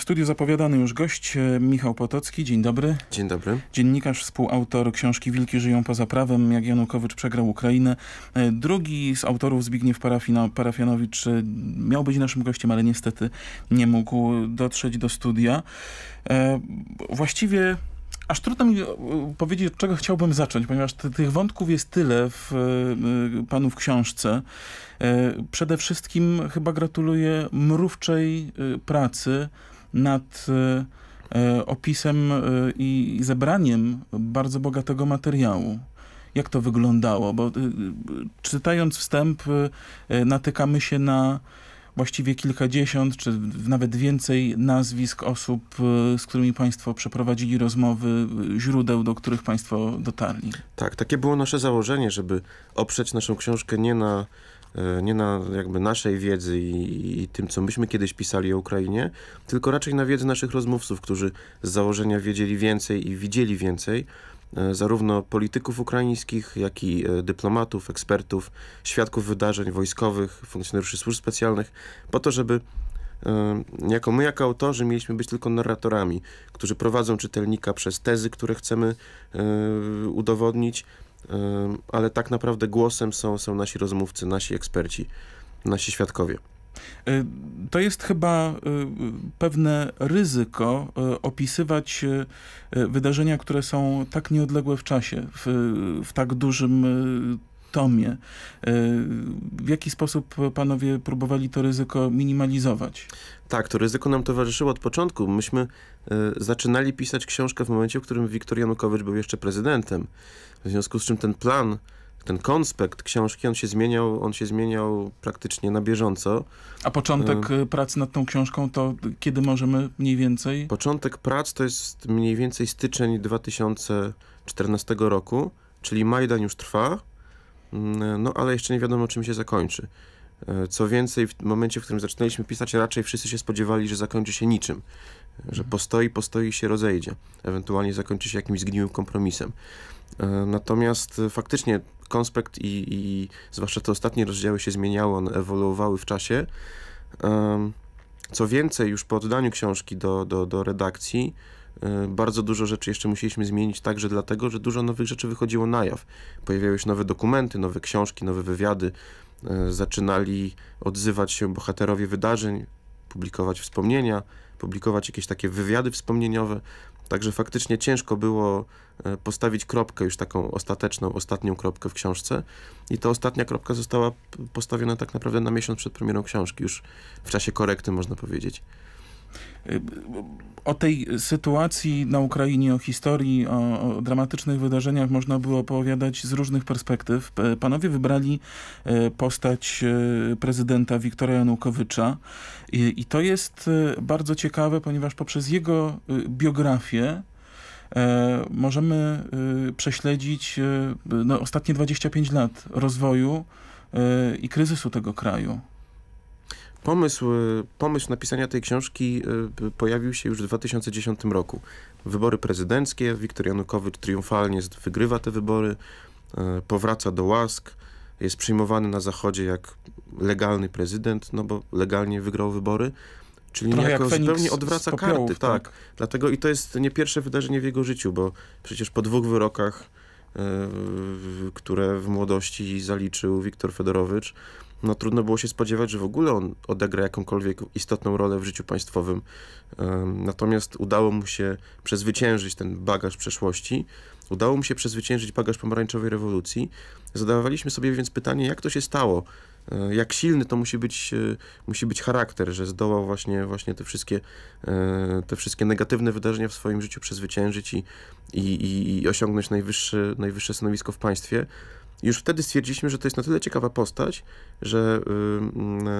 W studiu zapowiadany już gość e, Michał Potocki. Dzień dobry. Dzień dobry. Dziennikarz, współautor książki Wilki żyją poza prawem, jak Janukowycz przegrał Ukrainę. E, drugi z autorów Zbigniew Parafina, Parafianowicz e, miał być naszym gościem, ale niestety nie mógł dotrzeć do studia. Właściwie Aż trudno mi powiedzieć, od czego chciałbym zacząć, ponieważ tych wątków jest tyle w panu w książce. przede wszystkim chyba gratuluję mrówczej pracy nad e, e, opisem e, i zebraniem bardzo bogatego materiału. Jak to wyglądało? Bo czytając wstęp natykamy się na właściwie kilkadziesiąt, czy nawet więcej nazwisk osób, z którymi Państwo przeprowadzili rozmowy, źródeł, do których Państwo dotarli. Tak, takie było nasze założenie, żeby oprzeć naszą książkę nie na E, nie na jakby naszej wiedzy i, i, tym, co myśmy kiedyś pisali o Ukrainie, tylko raczej na wiedzy naszych rozmówców, którzy z założenia wiedzieli więcej i widzieli więcej, e, zarówno polityków ukraińskich, jak i e, dyplomatów, ekspertów, świadków wydarzeń wojskowych, funkcjonariuszy służb specjalnych, po to, żeby jako my, jako autorzy, mieliśmy być tylko narratorami, którzy prowadzą czytelnika przez tezy, które chcemy udowodnić, ale tak naprawdę głosem są, są nasi rozmówcy, nasi eksperci, nasi świadkowie. E, to jest chyba e, pewne ryzyko e, opisywać wydarzenia, które są tak nieodległe w czasie, w, w tak dużym tomie. Y, w jaki sposób panowie próbowali to ryzyko minimalizować? Tak, to ryzyko nam towarzyszyło od początku. Myśmy y, zaczynali pisać książkę w momencie, w którym Wiktor Janukowycz był jeszcze prezydentem. W związku z czym ten plan, ten konspekt książki, on się zmieniał, on się zmieniał praktycznie na bieżąco. A początek y prac nad tą książką to kiedy możemy mniej więcej? Początek prac to jest mniej więcej styczeń 2014 roku, czyli Majdan już trwa. Mm, no ale jeszcze nie wiadomo, czym się zakończy. E, co więcej, w momencie, w którym zaczynaliśmy pisać, raczej wszyscy się spodziewali, że zakończy się niczym. Że mhm. postoi, postoi się rozejdzie. Ewentualnie zakończy się jakimś zgniłym kompromisem. E, natomiast e, faktycznie konspekt i, i zwłaszcza te ostatnie rozdziały się zmieniały, one ewoluowały w czasie. Co więcej, już po oddaniu książki do, do, do redakcji, E, bardzo dużo rzeczy jeszcze musieliśmy zmienić także dlatego, że dużo nowych rzeczy wychodziło na jaw. Pojawiały się nowe dokumenty, nowe książki, nowe wywiady, e, zaczynali odzywać się bohaterowie wydarzeń, publikować wspomnienia, publikować jakieś takie wywiady wspomnieniowe. Także faktycznie ciężko było e, postawić kropkę, już taką ostateczną, ostatnią kropkę w książce. I ta ostatnia kropka została postawiona tak naprawdę na miesiąc przed premierą książki, już w czasie korekty, można powiedzieć. O tej sytuacji na Ukrainie, o historii, o, o, dramatycznych wydarzeniach można było opowiadać z różnych perspektyw. Panowie wybrali e, postać e, prezydenta Wiktora Janukowycza i, i to jest e, bardzo ciekawe, ponieważ poprzez jego biografię możemy prześledzić no, ostatnie 25 lat rozwoju i kryzysu tego kraju. Pomysł, y, pomysł napisania tej książki y, pojawił się już w 2010 roku. Wybory prezydenckie, Wiktor Janukowycz triumfalnie wygrywa te wybory, y, powraca do łask, jest przyjmowany na Zachodzie jak legalny prezydent, no bo legalnie wygrał wybory, czyli Trochę niejako zupełnie odwraca popiołów, karty. Tak. tak. Dlatego i to jest nie pierwsze wydarzenie w jego życiu, bo przecież po dwóch wyrokach, yy, które w młodości zaliczył Wiktor Fedorowicz, no trudno było się spodziewać, że w ogóle on odegra jakąkolwiek istotną rolę w życiu państwowym. Natomiast udało mu się przezwyciężyć ten bagaż przeszłości, udało mu się przezwyciężyć bagaż pomarańczowej rewolucji. Zadawaliśmy sobie więc pytanie, jak to się stało, e, jak silny to musi być, e, musi być charakter, że zdołał właśnie, właśnie te, wszystkie, e, te wszystkie negatywne wydarzenia w swoim życiu przezwyciężyć i, i, i osiągnąć najwyższe, najwyższe stanowisko w państwie już wtedy stwierdziliśmy, że to jest na tyle ciekawa postać, że y,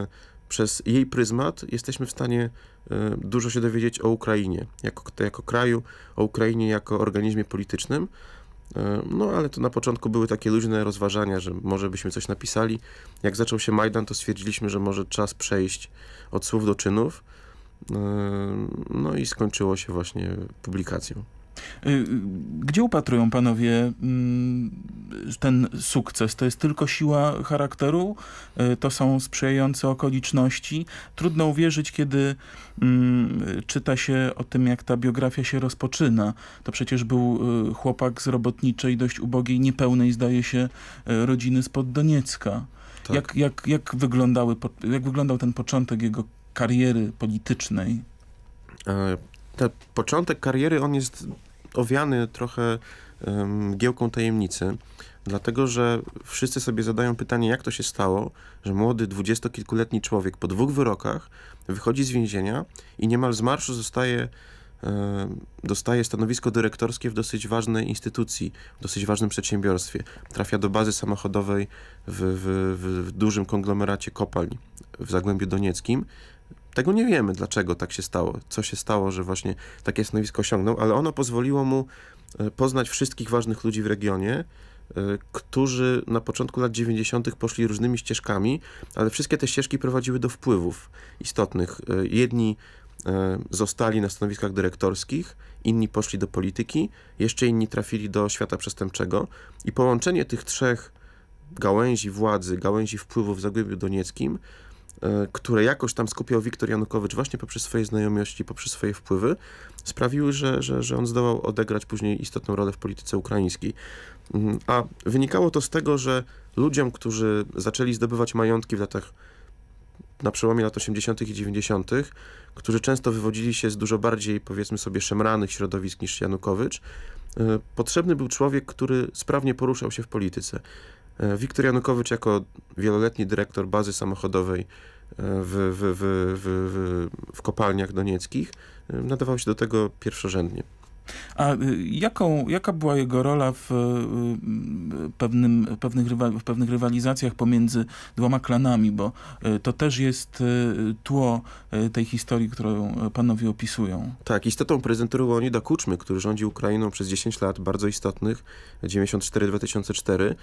y, przez jej pryzmat jesteśmy w stanie y, dużo się dowiedzieć o Ukrainie, jako, jako kraju, o Ukrainie jako organizmie politycznym. No, ale to na początku były takie luźne rozważania, że może byśmy coś napisali. Jak zaczął się Majdan, to stwierdziliśmy, że może czas przejść od słów do czynów. No i skończyło się właśnie publikacją. Y, y, gdzie upatrują panowie mm, ten sukces? To jest tylko siła charakteru? Y, to są sprzyjające okoliczności? Trudno uwierzyć, kiedy mm, czyta się o tym, jak ta biografia się rozpoczyna. To przecież był chłopak z robotniczej, dość ubogiej, niepełnej zdaje się rodziny spod Doniecka. Tak. Jak, jak, jak, wyglądały, jak wyglądał ten początek jego kariery politycznej? E, ten początek kariery, on jest owiany trochę um, giełką tajemnicy, dlatego że wszyscy sobie zadają pytanie, jak to się stało, że młody, dwudziestokilkuletni człowiek po dwóch wyrokach wychodzi z więzienia i niemal z marszu zostaje dostaje stanowisko dyrektorskie w dosyć ważnej instytucji, w dosyć ważnym przedsiębiorstwie. Trafia do bazy samochodowej w, w, w, dużym konglomeracie kopalń w Zagłębiu Donieckim, tego nie wiemy, dlaczego tak się stało, co się stało, że właśnie takie stanowisko osiągnął, ale ono pozwoliło mu e, poznać wszystkich ważnych ludzi w regionie, e, którzy na początku lat 90. poszli różnymi ścieżkami, ale wszystkie te ścieżki prowadziły do wpływów istotnych. E, jedni zostali na stanowiskach dyrektorskich, inni poszli do polityki, jeszcze inni trafili do świata przestępczego i połączenie tych trzech gałęzi władzy, gałęzi wpływów w Zagłębiu Donieckim E, które jakoś tam skupiał Wiktor Janukowicz właśnie poprzez swoje znajomości, poprzez swoje wpływy, sprawiły, że, że, że on zdołał odegrać później istotną rolę w polityce ukraińskiej. Mhm. A wynikało to z tego, że ludziom, którzy zaczęli zdobywać majątki w latach na przełomie lat 80. i 90., którzy często wywodzili się z dużo bardziej, powiedzmy sobie, szemranych środowisk niż Janukowicz, e, potrzebny był człowiek, który sprawnie poruszał się w polityce. E, Wiktor Janukowicz jako wieloletni dyrektor bazy samochodowej e, w, w, w, w, kopalniach donieckich e, nadawał się do tego pierwszorzędnie. A jaką, jaka była jego rola w, pewnym, pewnych, w pewnych rywalizacjach pomiędzy dwoma klanami? Bo to też jest tło tej historii, którą panowie opisują. Tak, istotą prezentury Łonida Kuczmy, który rządził Ukrainą przez 10 lat, bardzo istotnych, 94-2004,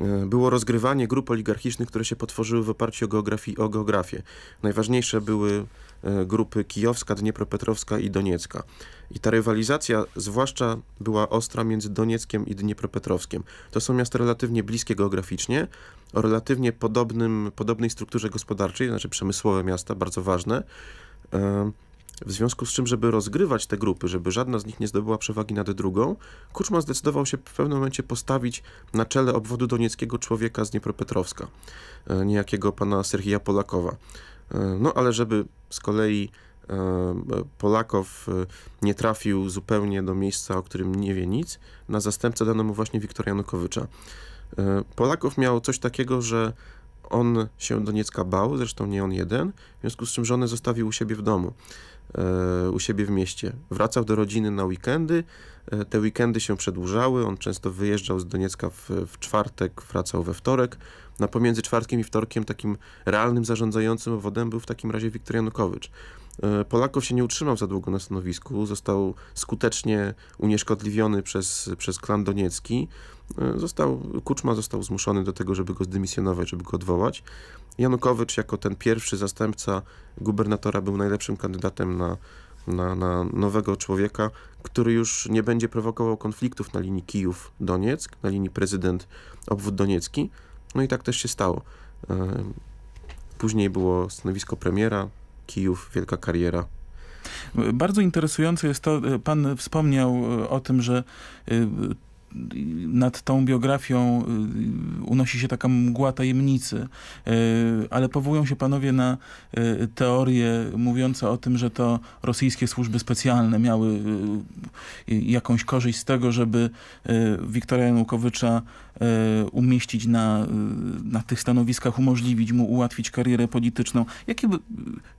E, było rozgrywanie grup oligarchicznych, które się potworzyły w oparciu o, geografii, o geografię. Najważniejsze były e, grupy kijowska, dniepropetrowska i doniecka. I ta rywalizacja zwłaszcza była ostra między Donieckiem i Dniepropetrowskiem. To są miasta relatywnie bliskie geograficznie, o relatywnie podobnym, podobnej strukturze gospodarczej, znaczy przemysłowe miasta, bardzo ważne. E, w związku z czym, żeby rozgrywać te grupy, żeby żadna z nich nie zdobyła przewagi nad drugą, Kuczma zdecydował się w pewnym momencie postawić na czele obwodu donieckiego człowieka z Dniepropetrowska, e, niejakiego pana Sergija Polakowa. E, no ale żeby z kolei e, Polakow nie trafił zupełnie do miejsca, o którym nie wie nic, na zastępcę dano mu właśnie Wiktora Janukowycza. Polaków miał coś takiego, że on się Doniecka bał, zresztą nie on jeden, w związku z czym żonę zostawił u siebie w domu, e, u siebie w mieście. Wracał do rodziny na weekendy, e, te weekendy się przedłużały, on często wyjeżdżał z Doniecka w, w czwartek, wracał we wtorek, na no, pomiędzy czwartkiem i wtorkiem takim realnym zarządzającym obwodem był w takim razie Wiktor Janukowycz. E, Polaków się nie utrzymał za długo na stanowisku, został skutecznie unieszkodliwiony przez, przez klan Doniecki. E, został, Kuczma został zmuszony do tego, żeby go zdymisjonować, żeby go odwołać. Janukowycz jako ten pierwszy zastępca gubernatora był najlepszym kandydatem na, na, na nowego człowieka, który już nie będzie prowokował konfliktów na linii Kijów-Donieck, na linii prezydent obwód Doniecki, no i tak też się stało. E, później było stanowisko premiera, Kijów, wielka kariera. Bardzo interesujące jest to, e, pan wspomniał e, o tym, że nad tą biografią y, unosi się taka mgła tajemnicy, y, ale powołują się panowie na y, teorie mówiące o tym, że to rosyjskie służby specjalne miały jakąś korzyść z tego, żeby Wiktora Janukowycza umieścić na, na tych stanowiskach, umożliwić mu, ułatwić karierę polityczną. Jakie, by,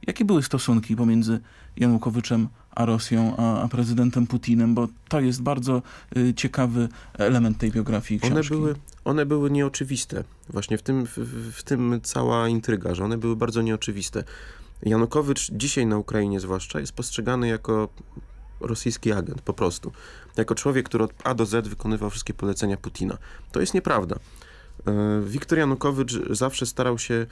jakie były stosunki pomiędzy Janukowiczem a Rosją, a, a prezydentem Putinem, bo to jest bardzo y, ciekawy element tej biografii książki. One były, one były nieoczywiste. Właśnie w tym, w, w tym cała intryga, że one były bardzo nieoczywiste. Janukowycz dzisiaj na Ukrainie zwłaszcza jest postrzegany jako rosyjski agent, po prostu. Jako człowiek, który od A do Z wykonywał wszystkie polecenia Putina. To jest nieprawda. E, Wiktor Janukowycz zawsze starał się e,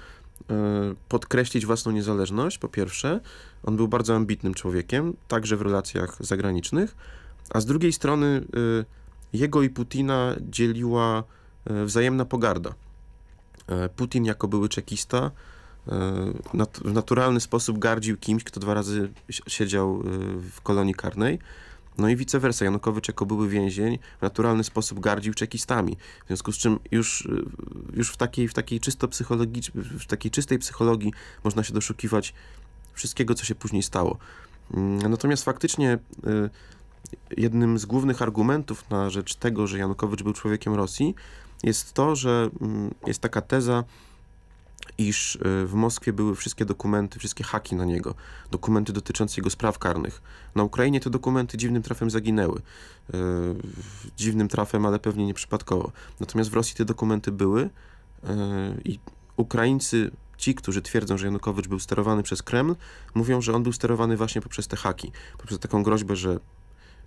podkreślić własną niezależność, po pierwsze. On był bardzo ambitnym człowiekiem, także w relacjach zagranicznych, a z drugiej strony e, jego i Putina dzieliła wzajemna pogarda. Putin jako były czekista w naturalny sposób gardził kimś, kto dwa razy siedział w kolonii karnej, no i vice versa. Janukowycz jako były więzień w naturalny sposób gardził czekistami. W związku z czym już, y, już w, takiej, w, takiej czysto w takiej czystej psychologii można się doszukiwać wszystkiego, co się później stało. Mm, natomiast faktycznie y, jednym z głównych argumentów na rzecz tego, że Janukowycz był człowiekiem Rosji jest to, że mm, jest taka teza, iż e, w Moskwie były wszystkie dokumenty, wszystkie haki na niego, dokumenty dotyczące jego spraw karnych. Na Ukrainie te dokumenty dziwnym trafem zaginęły. E, dziwnym trafem, ale pewnie nieprzypadkowo. Natomiast w Rosji te dokumenty były e, i Ukraińcy, ci, którzy twierdzą, że Janukowicz był sterowany przez Kreml, mówią, że on był sterowany właśnie poprzez te haki, poprzez taką groźbę, że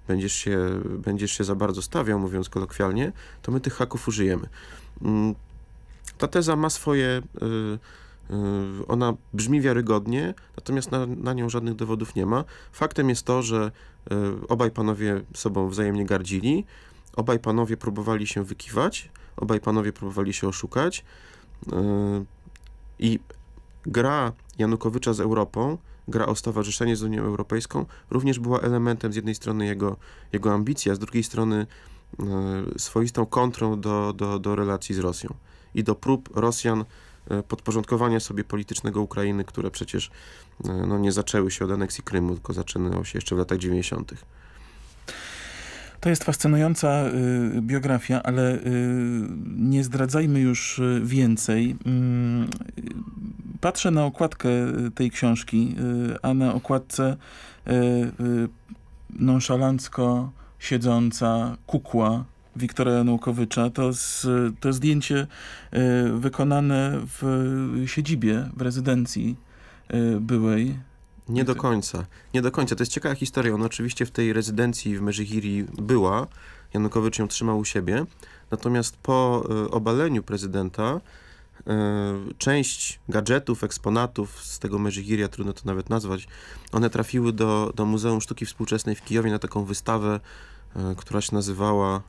będziesz się, będziesz się za bardzo stawiał, mówiąc kolokwialnie, to my tych haków użyjemy. Mm, ta teza ma swoje, y, y, ona brzmi wiarygodnie, natomiast na, na nią żadnych dowodów nie ma. Faktem jest to, że y, obaj panowie sobą wzajemnie gardzili, obaj panowie próbowali się wykiwać, obaj panowie próbowali się oszukać i gra Janukowycza z Europą, gra o stowarzyszenie z Unią Europejską, również była elementem z jednej strony jego, jego ambicji, a z drugiej strony swoistą kontrą do, do, do relacji z Rosją i do prób Rosjan e, podporządkowania sobie politycznego Ukrainy, które przecież e, no, nie zaczęły się od aneksji Krymu, tylko zaczynało się jeszcze w latach 90. To jest fascynująca y, biografia, ale y, nie zdradzajmy już y, więcej. Mm, patrzę na okładkę tej książki, a na okładce y, nonszalancko siedząca kukła Wiktora Janukowycza. To, to zdjęcie e, wykonane w siedzibie, w rezydencji e, byłej nie do końca. Nie do końca. To jest ciekawa historia. Ona oczywiście w tej rezydencji w Merzihiri była. Janukowicz ją trzymał u siebie. Natomiast po e, obaleniu prezydenta część gadżetów, eksponatów z tego Merzihiria, trudno to nawet nazwać, one trafiły do, do Muzeum Sztuki Współczesnej w Kijowie na taką wystawę, która się nazywała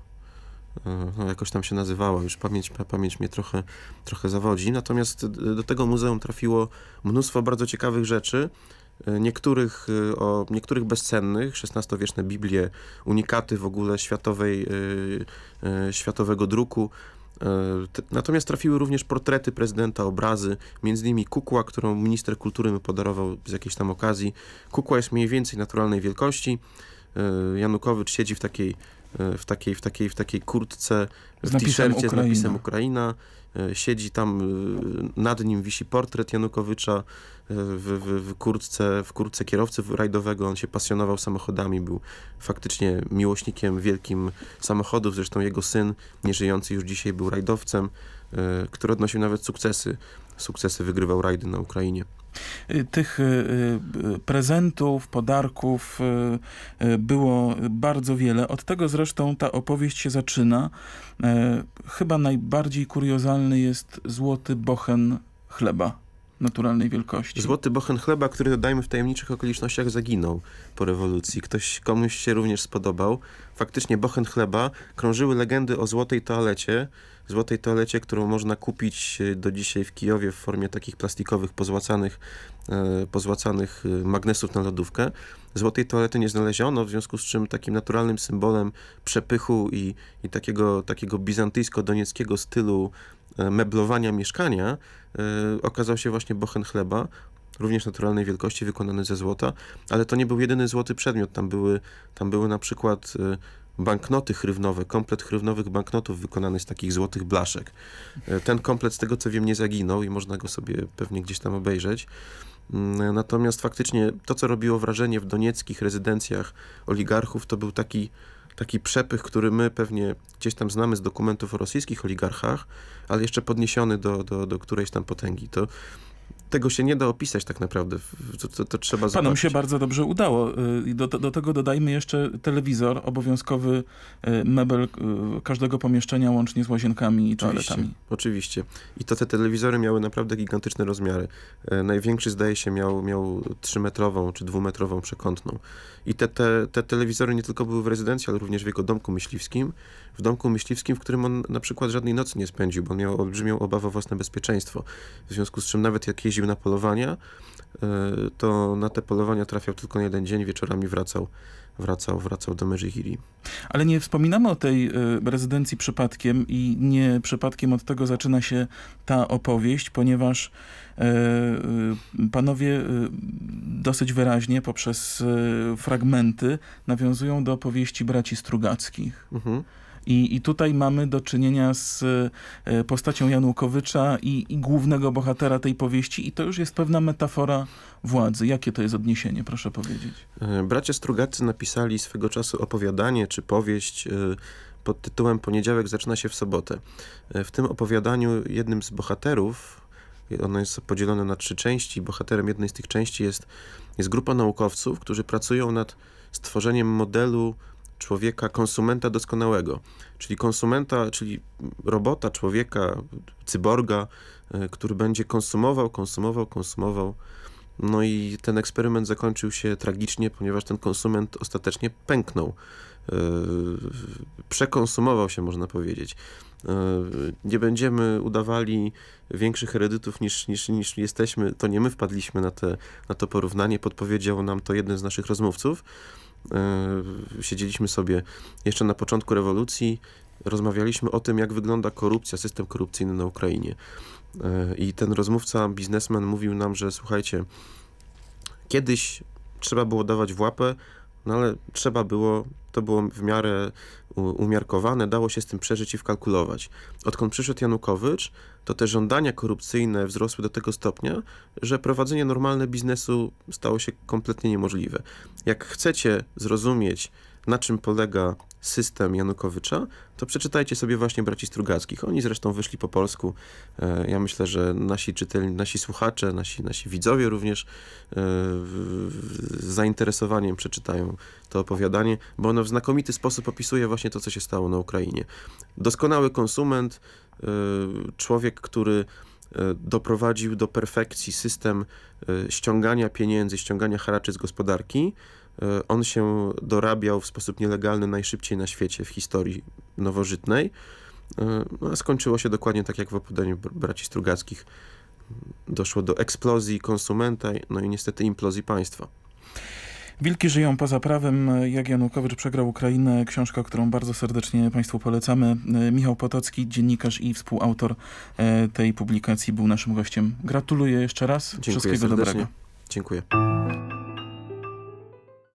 jakoś tam się nazywała, już pamięć, pamięć mnie trochę, trochę zawodzi. Natomiast e, do tego muzeum trafiło mnóstwo bardzo ciekawych rzeczy, e, niektórych, e, o, niektórych bezcennych, XVI-wieczne Biblie, unikaty w ogóle światowej, światowego druku. Natomiast trafiły również portrety prezydenta, obrazy, między innymi kukła, którą minister kultury mi podarował z jakiejś tam okazji. Kukła jest mniej więcej naturalnej wielkości. Janukowicz siedzi w takiej w takiej, w takiej, w takiej kurtce, w t-shircie z napisem Ukraina. E, siedzi tam, e, nad nim wisi portret Janukowycza e, w, w, w, kurtce, w kurtce kierowcy rajdowego. On się pasjonował samochodami, był faktycznie miłośnikiem wielkim samochodów. Zresztą jego syn, nieżyjący już dzisiaj, był rajdowcem, który odnosił nawet sukcesy. Sukcesy wygrywał rajdy na Ukrainie. Y, tych y, y, prezentów, podarków było bardzo wiele. Od tego zresztą ta opowieść się zaczyna. E, chyba najbardziej kuriozalny jest złoty bochen chleba naturalnej wielkości. Złoty bochen chleba, który dodajmy w tajemniczych okolicznościach zaginął po rewolucji. Ktoś komuś się również spodobał. Faktycznie bochen chleba. Krążyły legendy o złotej toalecie. Złotej toalecie, którą można kupić e, do dzisiaj w Kijowie w formie takich plastikowych, pozłacanych, e, pozłacanych e, magnesów na lodówkę. Złotej toalety nie znaleziono, w związku z czym takim naturalnym symbolem przepychu i, i takiego, takiego bizantyjsko-donieckiego stylu meblowania mieszkania e, okazał się właśnie bochen chleba, również naturalnej wielkości, wykonany ze złota, ale to nie był jedyny złoty przedmiot. Tam były, tam były na przykład e, banknoty chrywnowe, komplet chrywnowych banknotów wykonany z takich złotych blaszek. E, ten komplet, z tego co wiem, nie zaginął i można go sobie pewnie gdzieś tam obejrzeć. Mm, natomiast faktycznie to, co robiło wrażenie w donieckich rezydencjach oligarchów, to był taki taki przepych, który my pewnie gdzieś tam znamy z dokumentów o rosyjskich oligarchach, ale jeszcze podniesiony do, do, do którejś tam potęgi. To tego się nie da opisać tak naprawdę. To, to, to trzeba zobaczyć. Panom się bardzo dobrze udało. Y, do, do, tego dodajmy jeszcze telewizor, obowiązkowy y, mebel y, każdego pomieszczenia łącznie z łazienkami i toaletami. Oczywiście, I to te telewizory miały naprawdę gigantyczne rozmiary. E, największy zdaje się miał, miał 3-metrową czy dwumetrową przekątną. I te, te, te telewizory nie tylko były w rezydencji, ale również w jego domku myśliwskim. W domku myśliwskim, w którym on na przykład żadnej nocy nie spędził, bo miał olbrzymią obawę o własne bezpieczeństwo. W związku z czym nawet jakieś jeździł na polowania, e, to na te polowania trafiał tylko jeden dzień, wieczorami wracał, wracał, wracał do Medjugorje. Ale nie wspominamy o tej e, rezydencji przypadkiem i nie przypadkiem od tego zaczyna się ta opowieść, ponieważ e, panowie dosyć wyraźnie poprzez fragmenty nawiązują do opowieści braci Strugackich. Mhm. I, i tutaj mamy do czynienia z e, postacią Janukowycza i, i głównego bohatera tej powieści i to już jest pewna metafora władzy. Jakie to jest odniesienie, proszę powiedzieć? E, bracia Strugacy napisali swego czasu opowiadanie czy powieść e, pod tytułem Poniedziałek zaczyna się w sobotę. W tym opowiadaniu jednym z bohaterów, ono jest podzielone na trzy części, bohaterem jednej z tych części jest, jest grupa naukowców, którzy pracują nad stworzeniem modelu człowieka konsumenta doskonałego, czyli konsumenta, czyli robota, człowieka, cyborga, e, który będzie konsumował, konsumował, konsumował. No i ten eksperyment zakończył się tragicznie, ponieważ ten konsument ostatecznie pęknął. E, przekonsumował się, można powiedzieć. E, nie będziemy udawali większych heredytów niż, niż, niż jesteśmy. To nie my wpadliśmy na, te, na to porównanie, podpowiedział nam to jeden z naszych rozmówców. E, siedzieliśmy sobie jeszcze na początku rewolucji, rozmawialiśmy o tym, jak wygląda korupcja, system korupcyjny na Ukrainie. E, I ten rozmówca, biznesmen mówił nam, że słuchajcie, kiedyś trzeba było dawać w łapę, no ale trzeba było to było w miarę umiarkowane, dało się z tym przeżyć i wkalkulować. Odkąd przyszedł Janukowycz, to te żądania korupcyjne wzrosły do tego stopnia, że prowadzenie normalne biznesu stało się kompletnie niemożliwe. Jak chcecie zrozumieć na czym polega system Janukowycza, to przeczytajcie sobie właśnie braci Strugackich. Oni zresztą wyszli po polsku. E, ja myślę, że nasi czytelni, nasi słuchacze, nasi, nasi widzowie również e, z zainteresowaniem przeczytają to opowiadanie, bo ono w znakomity sposób opisuje właśnie to, co się stało na Ukrainie. Doskonały konsument, e, człowiek, który doprowadził do perfekcji system ściągania pieniędzy, ściągania haraczy z gospodarki, E, on się dorabiał w sposób nielegalny najszybciej na świecie w historii nowożytnej. E, no, skończyło się dokładnie tak jak w opowiadaniu braci Strugackich. Doszło do eksplozji konsumenta, no i niestety implozji państwa. Wilki żyją poza prawem. Jak Janukowicz przegrał Ukrainę. Książka, którą bardzo serdecznie Państwu polecamy. E, Michał Potocki, dziennikarz i współautor tej publikacji był naszym gościem. Gratuluję jeszcze raz. Dziękuję Wszystkiego serdecznie. dobrego. Dziękuję.